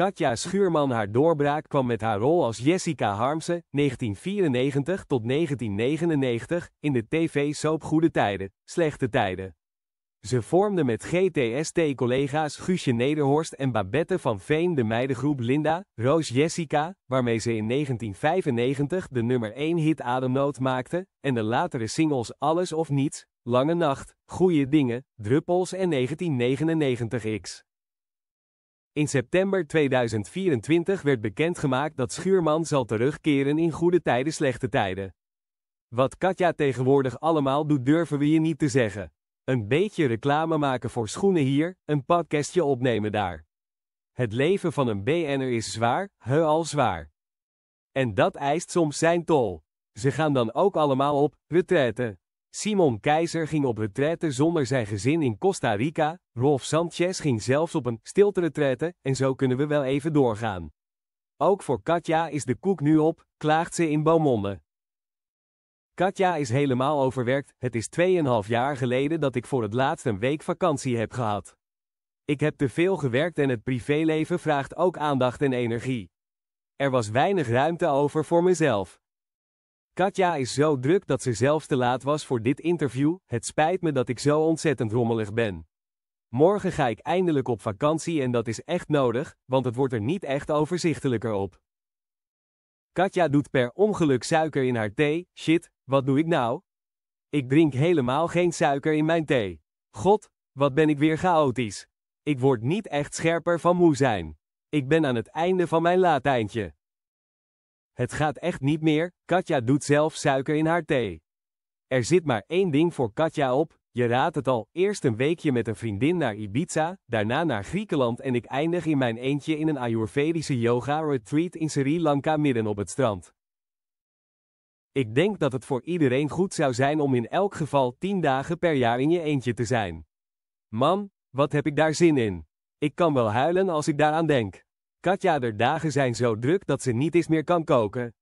Katja Schuurman haar doorbraak kwam met haar rol als Jessica Harmse, 1994 tot 1999, in de tv-soap Goede Tijden, Slechte Tijden. Ze vormde met GTST-collega's Guusje Nederhorst en Babette van Veen de meidengroep Linda, Roos Jessica, waarmee ze in 1995 de nummer 1 hit Ademnood maakte, en de latere singles Alles of Niets, Lange Nacht, Goeie Dingen, Druppels en 1999X. In september 2024 werd bekendgemaakt dat Schuurman zal terugkeren in goede tijden slechte tijden. Wat Katja tegenwoordig allemaal doet durven we je niet te zeggen. Een beetje reclame maken voor schoenen hier, een podcastje opnemen daar. Het leven van een BN'er is zwaar, he al zwaar. En dat eist soms zijn tol. Ze gaan dan ook allemaal op retraite. Simon Keizer ging op retraite zonder zijn gezin in Costa Rica, Rolf Sanchez ging zelfs op een stilte retraite, en zo kunnen we wel even doorgaan. Ook voor Katja is de koek nu op, klaagt ze in Beaumonde. Katja is helemaal overwerkt, het is 2,5 jaar geleden dat ik voor het laatst een week vakantie heb gehad. Ik heb te veel gewerkt en het privéleven vraagt ook aandacht en energie. Er was weinig ruimte over voor mezelf. Katja is zo druk dat ze zelfs te laat was voor dit interview, het spijt me dat ik zo ontzettend rommelig ben. Morgen ga ik eindelijk op vakantie en dat is echt nodig, want het wordt er niet echt overzichtelijker op. Katja doet per ongeluk suiker in haar thee, shit, wat doe ik nou? Ik drink helemaal geen suiker in mijn thee. God, wat ben ik weer chaotisch. Ik word niet echt scherper van moe zijn. Ik ben aan het einde van mijn laatijntje. Het gaat echt niet meer, Katja doet zelf suiker in haar thee. Er zit maar één ding voor Katja op, je raadt het al, eerst een weekje met een vriendin naar Ibiza, daarna naar Griekenland en ik eindig in mijn eentje in een Ayurvedische yoga-retreat in Sri Lanka midden op het strand. Ik denk dat het voor iedereen goed zou zijn om in elk geval 10 dagen per jaar in je eentje te zijn. Man, wat heb ik daar zin in? Ik kan wel huilen als ik daaraan denk. Katja er dagen zijn zo druk dat ze niet eens meer kan koken.